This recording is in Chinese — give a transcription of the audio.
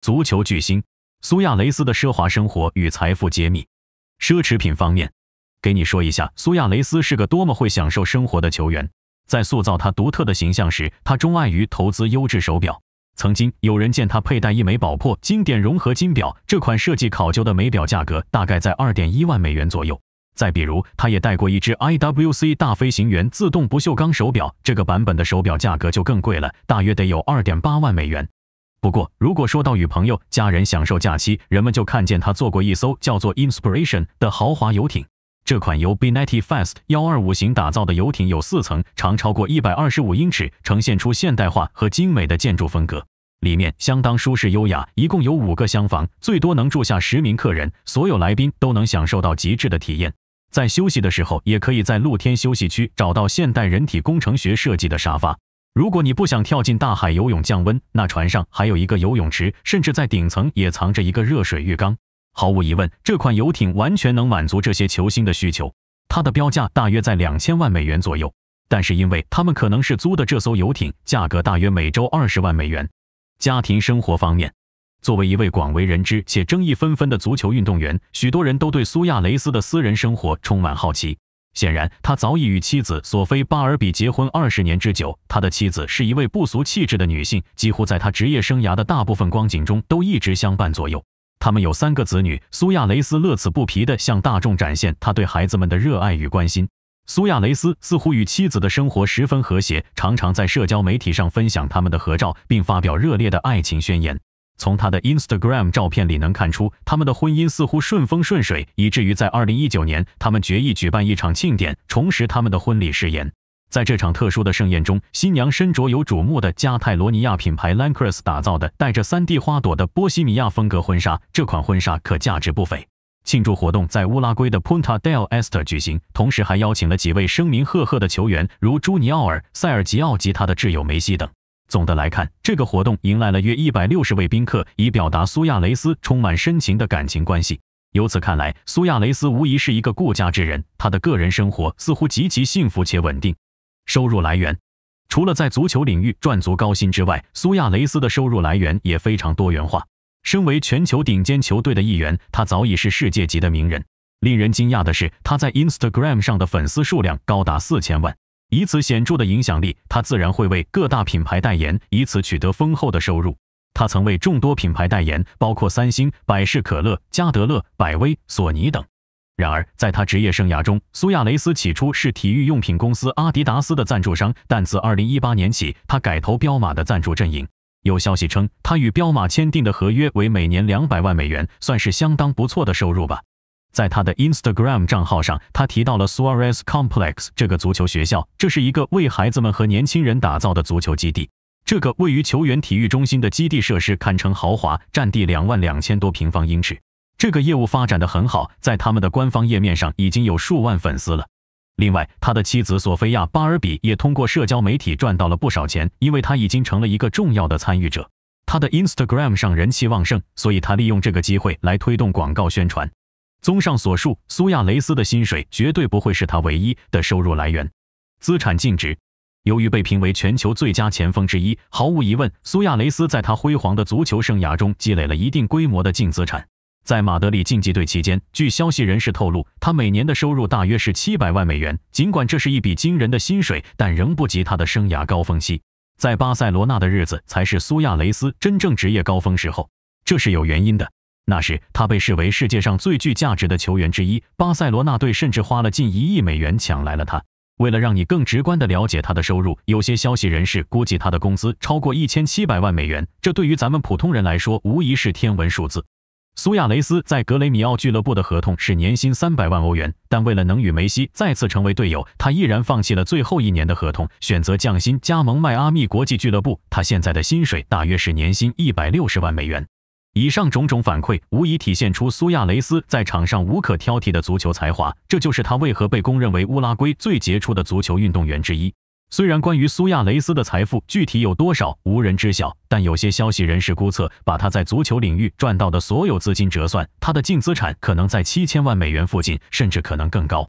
足球巨星苏亚雷斯的奢华生活与财富揭秘。奢侈品方面，给你说一下苏亚雷斯是个多么会享受生活的球员。在塑造他独特的形象时，他钟爱于投资优质手表。曾经有人见他佩戴一枚宝珀经典融合金表，这款设计考究的美表价格大概在二点一万美元左右。再比如，他也戴过一只 IWC 大飞行员自动不锈钢手表，这个版本的手表价格就更贵了，大约得有二点八万美元。不过，如果说到与朋友、家人享受假期，人们就看见他坐过一艘叫做 Inspiration 的豪华游艇。这款由 Benetti Fast 125型打造的游艇有四层，长超过125英尺，呈现出现代化和精美的建筑风格，里面相当舒适优雅。一共有五个厢房，最多能住下十名客人，所有来宾都能享受到极致的体验。在休息的时候，也可以在露天休息区找到现代人体工程学设计的沙发。如果你不想跳进大海游泳降温，那船上还有一个游泳池，甚至在顶层也藏着一个热水浴缸。毫无疑问，这款游艇完全能满足这些球星的需求。它的标价大约在两千万美元左右，但是因为他们可能是租的这艘游艇，价格大约每周二十万美元。家庭生活方面，作为一位广为人知且争议纷纷的足球运动员，许多人都对苏亚雷斯的私人生活充满好奇。显然，他早已与妻子索菲·巴尔比结婚二十年之久。他的妻子是一位不俗气质的女性，几乎在他职业生涯的大部分光景中都一直相伴左右。他们有三个子女，苏亚雷斯乐此不疲的向大众展现他对孩子们的热爱与关心。苏亚雷斯似乎与妻子的生活十分和谐，常常在社交媒体上分享他们的合照，并发表热烈的爱情宣言。从他的 Instagram 照片里能看出，他们的婚姻似乎顺风顺水，以至于在2019年，他们决议举办一场庆典，重拾他们的婚礼誓言。在这场特殊的盛宴中，新娘身着由瞩目的加泰罗尼亚品牌 l a n c r e s s 打造的、带着 3D 花朵的波西米亚风格婚纱。这款婚纱可价值不菲。庆祝活动在乌拉圭的 Punta del Este 举行，同时还邀请了几位声名赫赫的球员，如朱尼奥尔、塞尔吉奥及他的挚友梅西等。总的来看，这个活动迎来了约一百六十位宾客，以表达苏亚雷斯充满深情的感情关系。由此看来，苏亚雷斯无疑是一个顾家之人，他的个人生活似乎极其幸福且稳定。收入来源除了在足球领域赚足高薪之外，苏亚雷斯的收入来源也非常多元化。身为全球顶尖球队的一员，他早已是世界级的名人。令人惊讶的是，他在 Instagram 上的粉丝数量高达四千万。以此显著的影响力，他自然会为各大品牌代言，以此取得丰厚的收入。他曾为众多品牌代言，包括三星、百事可乐、加德乐、百威、索尼等。然而，在他职业生涯中，苏亚雷斯起初是体育用品公司阿迪达斯的赞助商，但自2018年起，他改投彪马的赞助阵营。有消息称，他与彪马签订的合约为每年两百万美元，算是相当不错的收入吧。在他的 Instagram 账号上，他提到了 Suarez Complex 这个足球学校，这是一个为孩子们和年轻人打造的足球基地。这个位于球员体育中心的基地设施堪称豪华，占地两万两千多平方英尺。这个业务发展的很好，在他们的官方页面上已经有数万粉丝了。另外，他的妻子索菲亚·巴尔比也通过社交媒体赚到了不少钱，因为他已经成了一个重要的参与者。他的 Instagram 上人气旺盛，所以他利用这个机会来推动广告宣传。综上所述，苏亚雷斯的薪水绝对不会是他唯一的收入来源。资产净值，由于被评为全球最佳前锋之一，毫无疑问，苏亚雷斯在他辉煌的足球生涯中积累了一定规模的净资产。在马德里竞技队期间，据消息人士透露，他每年的收入大约是七百万美元。尽管这是一笔惊人的薪水，但仍不及他的生涯高峰期。在巴塞罗那的日子才是苏亚雷斯真正职业高峰时候，这是有原因的。那时，他被视为世界上最具价值的球员之一。巴塞罗那队甚至花了近一亿美元抢来了他。为了让你更直观地了解他的收入，有些消息人士估计他的工资超过一千七百万美元。这对于咱们普通人来说，无疑是天文数字。苏亚雷斯在格雷米奥俱乐部的合同是年薪三百万欧元，但为了能与梅西再次成为队友，他毅然放弃了最后一年的合同，选择降薪加盟迈阿密国际俱乐部。他现在的薪水大约是年薪一百六十万美元。以上种种反馈，无疑体现出苏亚雷斯在场上无可挑剔的足球才华。这就是他为何被公认为乌拉圭最杰出的足球运动员之一。虽然关于苏亚雷斯的财富具体有多少无人知晓，但有些消息人士估测，把他在足球领域赚到的所有资金折算，他的净资产可能在七千万美元附近，甚至可能更高。